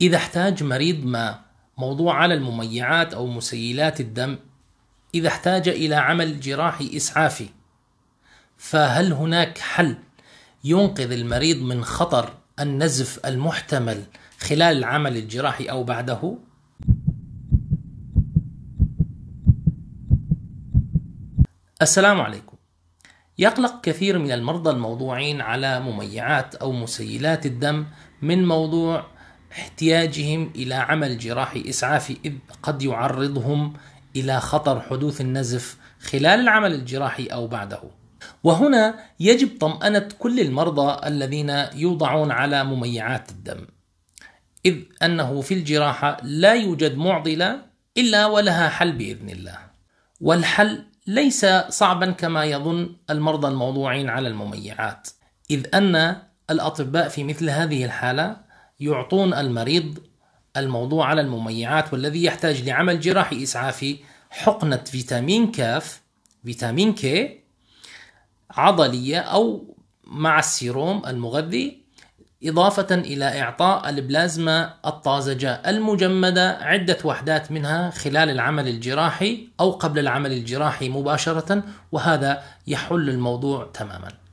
إذا احتاج مريض ما موضوع على المميعات أو مسيلات الدم إذا احتاج إلى عمل جراحي إسعافي فهل هناك حل ينقذ المريض من خطر النزف المحتمل خلال العمل الجراحي أو بعده؟ السلام عليكم يقلق كثير من المرضى الموضوعين على مميعات أو مسيلات الدم من موضوع احتياجهم إلى عمل جراحي إسعافي إذ قد يعرضهم إلى خطر حدوث النزف خلال العمل الجراحي أو بعده وهنا يجب طمأنة كل المرضى الذين يوضعون على مميعات الدم إذ أنه في الجراحة لا يوجد معضلة إلا ولها حل بإذن الله والحل ليس صعبا كما يظن المرضى الموضوعين على المميعات إذ أن الأطباء في مثل هذه الحالة يعطون المريض الموضوع على المميعات والذي يحتاج لعمل جراحي إسعافي حقنة فيتامين كاف فيتامين كي عضلية أو مع السيروم المغذي إضافة إلى إعطاء البلازما الطازجة المجمدة عدة وحدات منها خلال العمل الجراحي أو قبل العمل الجراحي مباشرة وهذا يحل الموضوع تماماً